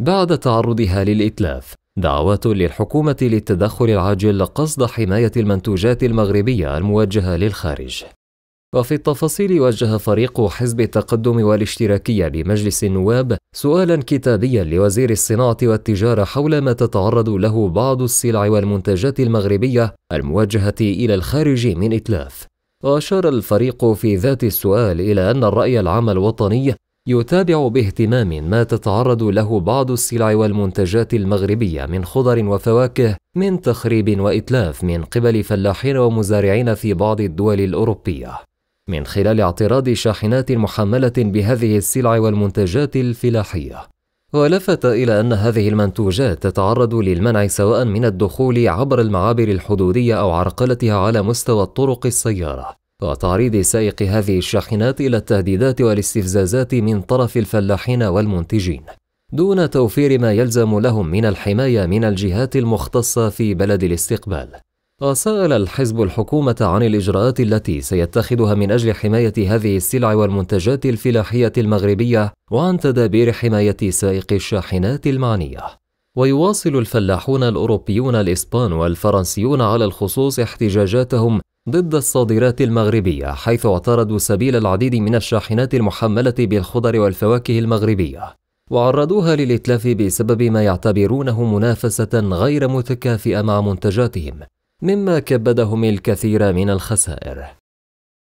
بعد تعرضها للإتلاف دعوات للحكومة للتدخل العاجل قصد حماية المنتوجات المغربية الموجهة للخارج. وفي التفاصيل وجه فريق حزب التقدم والاشتراكية بمجلس النواب سؤالا كتابيا لوزير الصناعة والتجارة حول ما تتعرض له بعض السلع والمنتجات المغربية الموجهة إلى الخارج من إتلاف. وأشار الفريق في ذات السؤال إلى أن الرأي العام الوطني يتابع باهتمام ما تتعرض له بعض السلع والمنتجات المغربية من خضر وفواكه من تخريب وإتلاف من قبل فلاحين ومزارعين في بعض الدول الأوروبية من خلال اعتراض شاحنات محملة بهذه السلع والمنتجات الفلاحية ولفت إلى أن هذه المنتوجات تتعرض للمنع سواء من الدخول عبر المعابر الحدودية أو عرقلتها على مستوى الطرق السيارة وتعريض سائق هذه الشاحنات إلى التهديدات والاستفزازات من طرف الفلاحين والمنتجين دون توفير ما يلزم لهم من الحماية من الجهات المختصة في بلد الاستقبال وسأل الحزب الحكومة عن الإجراءات التي سيتخذها من أجل حماية هذه السلع والمنتجات الفلاحية المغربية وعن تدابير حماية سائق الشاحنات المعنية ويواصل الفلاحون الأوروبيون الإسبان والفرنسيون على الخصوص احتجاجاتهم ضد الصادرات المغربية حيث اعترضوا سبيل العديد من الشاحنات المحملة بالخضر والفواكه المغربية وعرضوها للإتلاف بسبب ما يعتبرونه منافسة غير متكافئة مع منتجاتهم مما كبدهم الكثير من الخسائر